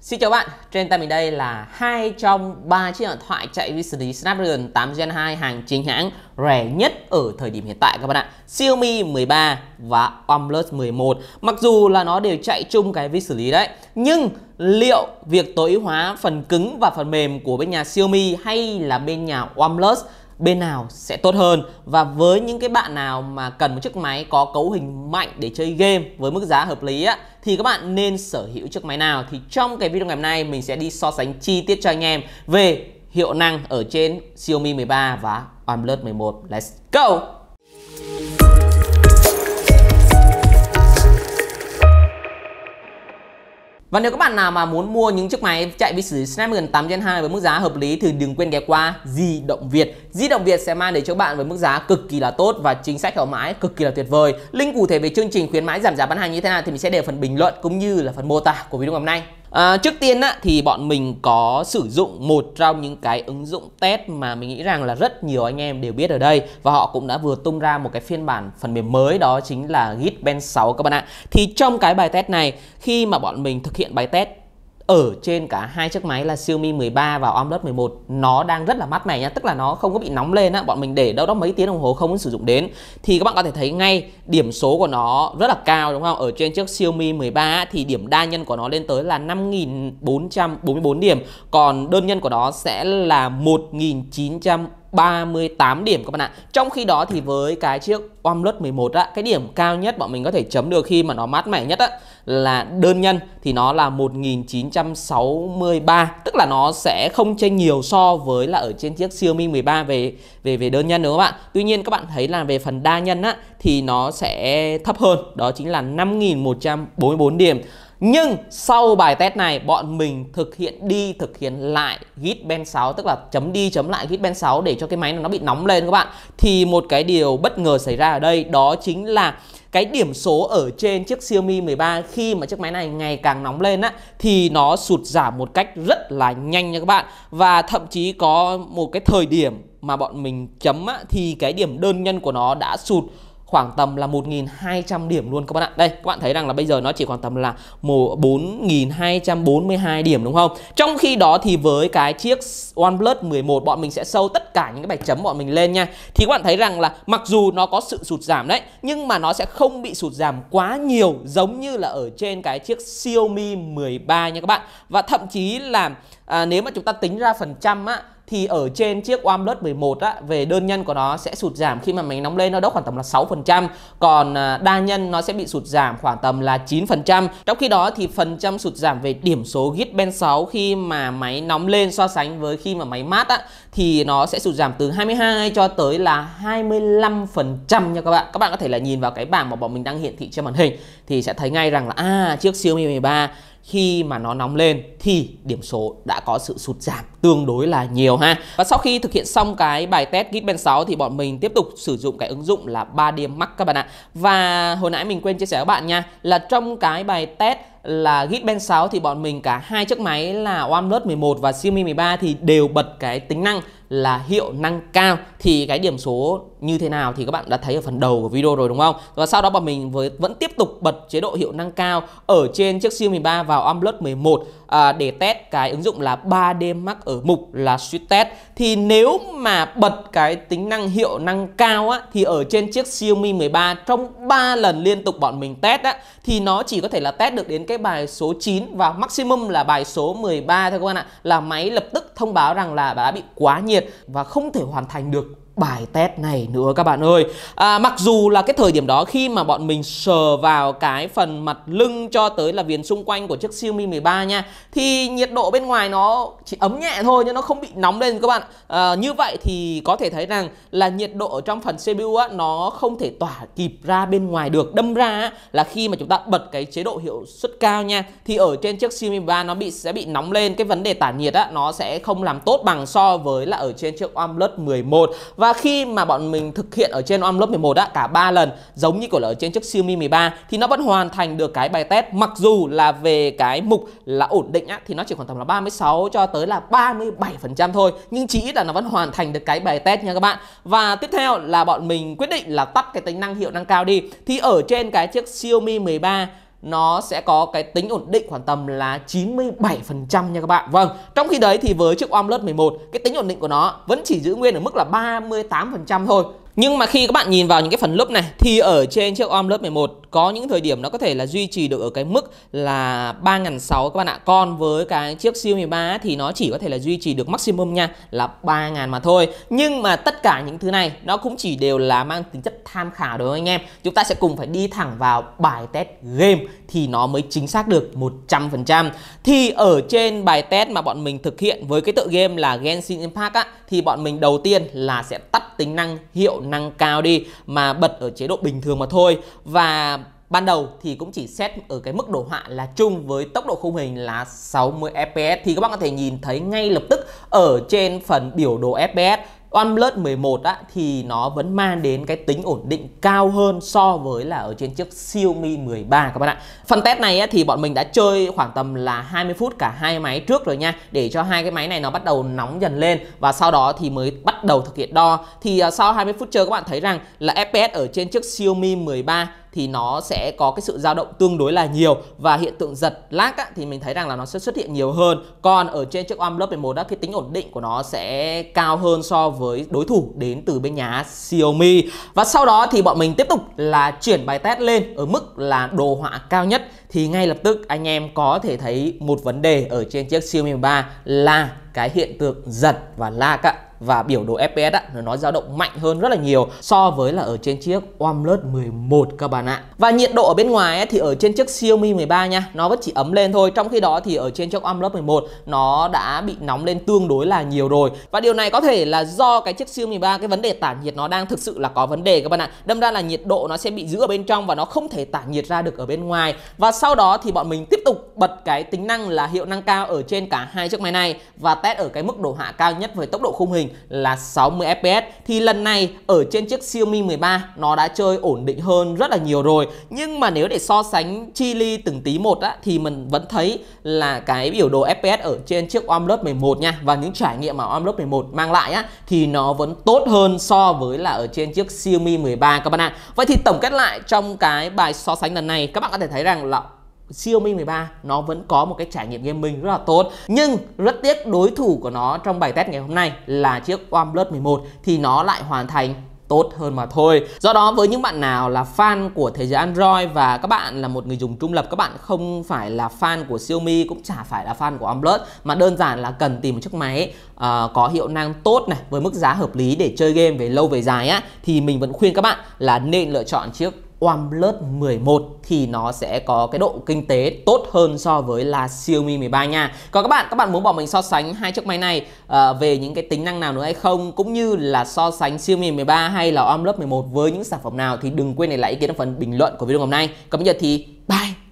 Xin chào bạn, trên tay mình đây là hai trong ba chiếc điện thoại chạy với xử lý Snapdragon 8 Gen 2 hàng chính hãng rẻ nhất ở thời điểm hiện tại các bạn ạ. Xiaomi 13 và OnePlus 11. Mặc dù là nó đều chạy chung cái vi xử lý đấy, nhưng liệu việc tối ưu hóa phần cứng và phần mềm của bên nhà Xiaomi hay là bên nhà OnePlus bên nào sẽ tốt hơn và với những cái bạn nào mà cần một chiếc máy có cấu hình mạnh để chơi game với mức giá hợp lý á thì các bạn nên sở hữu chiếc máy nào thì trong cái video ngày hôm nay mình sẽ đi so sánh chi tiết cho anh em về hiệu năng ở trên Xiaomi 13 và OnePlus 11. Let's go! Và nếu các bạn nào mà muốn mua những chiếc máy chạy vi xử lý Snapdragon 8 Gen 2 với mức giá hợp lý thì đừng quên ghé qua Di Động Việt. Di Động Việt sẽ mang đến cho bạn với mức giá cực kỳ là tốt và chính sách hậu mãi cực kỳ là tuyệt vời. Link cụ thể về chương trình khuyến mãi giảm giá bán hàng như thế nào thì mình sẽ để phần bình luận cũng như là phần mô tả của video ngày hôm nay. À, trước tiên á, thì bọn mình có sử dụng một trong những cái ứng dụng test mà mình nghĩ rằng là rất nhiều anh em đều biết ở đây và họ cũng đã vừa tung ra một cái phiên bản phần mềm mới đó chính là Git Ben 6 các bạn ạ. Thì trong cái bài test này khi mà bọn mình thực hiện bài test ở trên cả hai chiếc máy là Xiaomi 13 và OnePlus 11 nó đang rất là mát mẻ nha tức là nó không có bị nóng lên á bọn mình để đâu đó mấy tiếng đồng hồ không muốn sử dụng đến thì các bạn có thể thấy ngay điểm số của nó rất là cao đúng không ở trên chiếc Xiaomi 13 thì điểm đa nhân của nó lên tới là 5.444 điểm còn đơn nhân của nó sẽ là 1.900 38 điểm các bạn ạ. Trong khi đó thì với cái chiếc OnePlus 11 á, cái điểm cao nhất bọn mình có thể chấm được khi mà nó mát mẻ nhất á là đơn nhân thì nó là 1963, tức là nó sẽ không chênh nhiều so với là ở trên chiếc Xiaomi 13 về về về đơn nhân đúng không ạ? Tuy nhiên các bạn thấy là về phần đa nhân á thì nó sẽ thấp hơn, đó chính là 5144 điểm. Nhưng sau bài test này bọn mình thực hiện đi thực hiện lại hit ben 6 tức là chấm đi chấm lại hit ben 6 để cho cái máy nó bị nóng lên các bạn. Thì một cái điều bất ngờ xảy ra ở đây đó chính là cái điểm số ở trên chiếc Xiaomi 13 khi mà chiếc máy này ngày càng nóng lên á thì nó sụt giảm một cách rất là nhanh nha các bạn và thậm chí có một cái thời điểm mà bọn mình chấm á, thì cái điểm đơn nhân của nó đã sụt khoảng tầm là 1.200 điểm luôn các bạn ạ Đây các bạn thấy rằng là bây giờ nó chỉ khoảng tầm là 4.242 điểm đúng không Trong khi đó thì với cái chiếc OnePlus 11 bọn mình sẽ sâu tất cả những cái bài chấm bọn mình lên nha Thì các bạn thấy rằng là mặc dù nó có sự sụt giảm đấy Nhưng mà nó sẽ không bị sụt giảm quá nhiều giống như là ở trên cái chiếc Xiaomi 13 nha các bạn Và thậm chí là à, nếu mà chúng ta tính ra phần trăm á thì ở trên chiếc OnePlus 11 á, về đơn nhân của nó sẽ sụt giảm khi mà máy nóng lên nó đốt khoảng tầm là 6%, còn à, đa nhân nó sẽ bị sụt giảm khoảng tầm là 9%. Trong khi đó thì phần trăm sụt giảm về điểm số Geekbench 6 khi mà máy nóng lên so sánh với khi mà máy mát á thì nó sẽ sụt giảm từ 22 cho tới là 25% nha các bạn. Các bạn có thể là nhìn vào cái bảng mà bọn mình đang hiển thị trên màn hình thì sẽ thấy ngay rằng là à chiếc Xiaomi 13 khi mà nó nóng lên thì điểm số đã có sự sụt giảm tương đối là nhiều ha. Và sau khi thực hiện xong cái bài test Gitben 6 thì bọn mình tiếp tục sử dụng cái ứng dụng là 3D Max các bạn ạ. Và hồi nãy mình quên chia sẻ với bạn nha là trong cái bài test là Geekbench 6 thì bọn mình cả hai chiếc máy là OnePlus 11 và Xiaomi 13 thì đều bật cái tính năng là hiệu năng cao thì cái điểm số như thế nào thì các bạn đã thấy ở phần đầu của video rồi đúng không? Và sau đó bọn mình với vẫn tiếp tục bật chế độ hiệu năng cao ở trên chiếc Xiaomi 13 vào OnePlus 11 à, để test cái ứng dụng là 3D Max ở mục là Sweet Test. Thì nếu mà bật cái tính năng hiệu năng cao á thì ở trên chiếc Xiaomi 13 trong 3 lần liên tục bọn mình test á thì nó chỉ có thể là test được đến cái bài số 9 và maximum là bài số 13 thôi các bạn ạ. Là máy lập tức thông báo rằng là đã bị quá nhiệt nhiệt và không thể hoàn thành được bài test này nữa các bạn ơi à, Mặc dù là cái thời điểm đó khi mà bọn mình sờ vào cái phần mặt lưng cho tới là viền xung quanh của chiếc Xiaomi 13 nha Thì nhiệt độ bên ngoài nó chỉ ấm nhẹ thôi nhưng nó không bị nóng lên các bạn à, Như vậy thì có thể thấy rằng là nhiệt độ ở trong phần CPU á, nó không thể tỏa kịp ra bên ngoài được Đâm ra á, là khi mà chúng ta bật cái chế độ hiệu suất cao nha Thì ở trên chiếc Xiaomi 13 nó bị sẽ bị nóng lên Cái vấn đề tản nhiệt á, nó sẽ không làm tốt bằng so với là ở trên chiếc OnePlus 11 Và và khi mà bọn mình thực hiện ở trên om lớp 11 á, cả ba lần giống như của là ở trên chiếc Xiaomi 13 thì nó vẫn hoàn thành được cái bài test mặc dù là về cái mục là ổn định á, thì nó chỉ khoảng tầm là 36 cho tới là 37% thôi nhưng chỉ ít là nó vẫn hoàn thành được cái bài test nha các bạn. Và tiếp theo là bọn mình quyết định là tắt cái tính năng hiệu năng cao đi thì ở trên cái chiếc Xiaomi 13 nó sẽ có cái tính ổn định khoảng tầm là 97% nha các bạn. Vâng, trong khi đấy thì với chiếc OnePlus 11, cái tính ổn định của nó vẫn chỉ giữ nguyên ở mức là 38% thôi. Nhưng mà khi các bạn nhìn vào những cái phần lớp này thì ở trên chiếc OM lớp 11 có những thời điểm nó có thể là duy trì được ở cái mức là 3.600 các bạn ạ. Còn với cái chiếc siêu 13 thì nó chỉ có thể là duy trì được maximum nha là 3.000 mà thôi. Nhưng mà tất cả những thứ này nó cũng chỉ đều là mang tính chất tham khảo đối với anh em? Chúng ta sẽ cùng phải đi thẳng vào bài test game thì nó mới chính xác được 100%. Thì ở trên bài test mà bọn mình thực hiện với cái tựa game là Genshin Impact á thì bọn mình đầu tiên là sẽ tắt tính năng hiệu năng cao đi mà bật ở chế độ bình thường mà thôi và Ban đầu thì cũng chỉ xét ở cái mức đồ họa là chung với tốc độ khung hình là 60 fps thì các bạn có thể nhìn thấy ngay lập tức ở trên phần biểu đồ fps OnePlus 11 á, thì nó vẫn mang đến cái tính ổn định cao hơn so với là ở trên chiếc Xiaomi 13 các bạn ạ. Phần test này á, thì bọn mình đã chơi khoảng tầm là 20 phút cả hai máy trước rồi nha để cho hai cái máy này nó bắt đầu nóng dần lên và sau đó thì mới bắt đầu thực hiện đo. Thì uh, sau 20 phút chơi các bạn thấy rằng là FPS ở trên chiếc Xiaomi 13 thì nó sẽ có cái sự dao động tương đối là nhiều và hiện tượng giật lag á, thì mình thấy rằng là nó sẽ xuất hiện nhiều hơn còn ở trên chiếc OnePlus 11 đó cái tính ổn định của nó sẽ cao hơn so với đối thủ đến từ bên nhà Xiaomi và sau đó thì bọn mình tiếp tục là chuyển bài test lên ở mức là đồ họa cao nhất thì ngay lập tức anh em có thể thấy một vấn đề ở trên chiếc Xiaomi 13 là cái hiện tượng giật và lag ạ và biểu đồ FPS á, nó dao động mạnh hơn rất là nhiều so với là ở trên chiếc OnePlus 11 các bạn ạ. Và nhiệt độ ở bên ngoài ấy, thì ở trên chiếc Xiaomi 13 nha, nó vẫn chỉ ấm lên thôi. Trong khi đó thì ở trên chiếc OnePlus 11 nó đã bị nóng lên tương đối là nhiều rồi. Và điều này có thể là do cái chiếc Xiaomi 13 cái vấn đề tản nhiệt nó đang thực sự là có vấn đề các bạn ạ. Đâm ra là nhiệt độ nó sẽ bị giữ ở bên trong và nó không thể tản nhiệt ra được ở bên ngoài. Và sau đó thì bọn mình tiếp tục bật cái tính năng là hiệu năng cao ở trên cả hai chiếc máy này và test ở cái mức độ hạ cao nhất với tốc độ khung hình mình là 60 fps thì lần này ở trên chiếc Xiaomi 13 nó đã chơi ổn định hơn rất là nhiều rồi nhưng mà nếu để so sánh chi ly từng tí một á, thì mình vẫn thấy là cái biểu đồ fps ở trên chiếc OnePlus 11 nha và những trải nghiệm mà OnePlus 11 mang lại á, thì nó vẫn tốt hơn so với là ở trên chiếc Xiaomi 13 các bạn ạ vậy thì tổng kết lại trong cái bài so sánh lần này các bạn có thể thấy rằng là Xiaomi 13 nó vẫn có một cái trải nghiệm gaming rất là tốt nhưng rất tiếc đối thủ của nó trong bài test ngày hôm nay là chiếc OnePlus 11 thì nó lại hoàn thành tốt hơn mà thôi Do đó với những bạn nào là fan của thế giới Android và các bạn là một người dùng trung lập các bạn không phải là fan của Xiaomi cũng chả phải là fan của OnePlus mà đơn giản là cần tìm một chiếc máy uh, có hiệu năng tốt này với mức giá hợp lý để chơi game về lâu về dài á thì mình vẫn khuyên các bạn là nên lựa chọn chiếc OnePlus 11 thì nó sẽ có cái độ kinh tế tốt hơn so với là Xiaomi 13 nha. Còn các bạn, các bạn muốn bảo mình so sánh hai chiếc máy này uh, về những cái tính năng nào nữa hay không cũng như là so sánh Xiaomi 13 hay là OnePlus 11 với những sản phẩm nào thì đừng quên để lại ý kiến ở phần bình luận của video ngày hôm nay. Còn bây giờ thì bye.